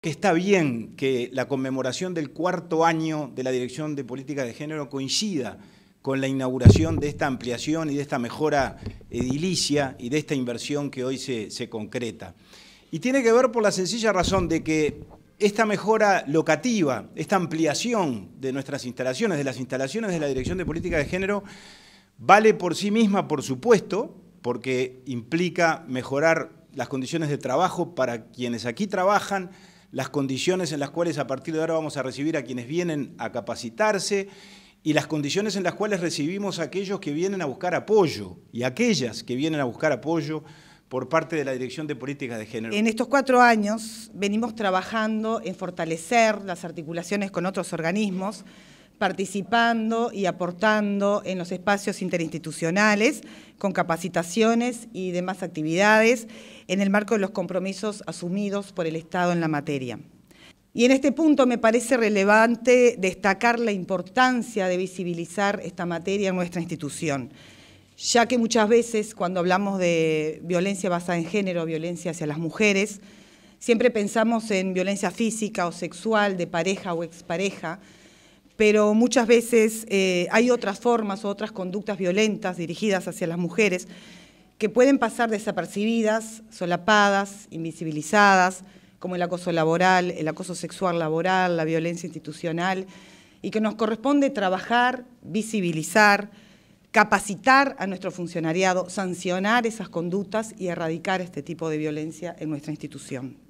que está bien que la conmemoración del cuarto año de la Dirección de Política de Género coincida con la inauguración de esta ampliación y de esta mejora edilicia y de esta inversión que hoy se, concreta. Y tiene que ver por la sencilla razón de que esta mejora locativa, esta ampliación de nuestras instalaciones, de las instalaciones de la Dirección de Política de Género, vale por sí misma, por supuesto, porque implica mejorar las condiciones de trabajo para quienes aquí trabajan, las condiciones en las cuales a partir de ahora vamos a recibir a quienes vienen a capacitarse y las condiciones en las cuales recibimos a aquellos que vienen a buscar apoyo y aquellas que vienen a buscar apoyo por parte de la Dirección de Políticas de Género. En estos cuatro años venimos trabajando en fortalecer las articulaciones con otros organismos participando y aportando en los espacios interinstitucionales con capacitaciones y demás actividades en el marco de los compromisos asumidos por el Estado en la materia. Y en este punto me parece relevante destacar la importancia de visibilizar esta materia en nuestra institución, ya que muchas veces cuando hablamos de violencia basada en género, violencia hacia las mujeres, siempre pensamos en violencia física o sexual de pareja o expareja, pero muchas veces eh, hay otras formas o otras conductas violentas dirigidas hacia las mujeres que pueden pasar desapercibidas, solapadas, invisibilizadas, como el acoso laboral, el acoso sexual laboral, la violencia institucional, y que nos corresponde trabajar, visibilizar, capacitar a nuestro funcionariado, sancionar esas conductas y erradicar este tipo de violencia en nuestra institución.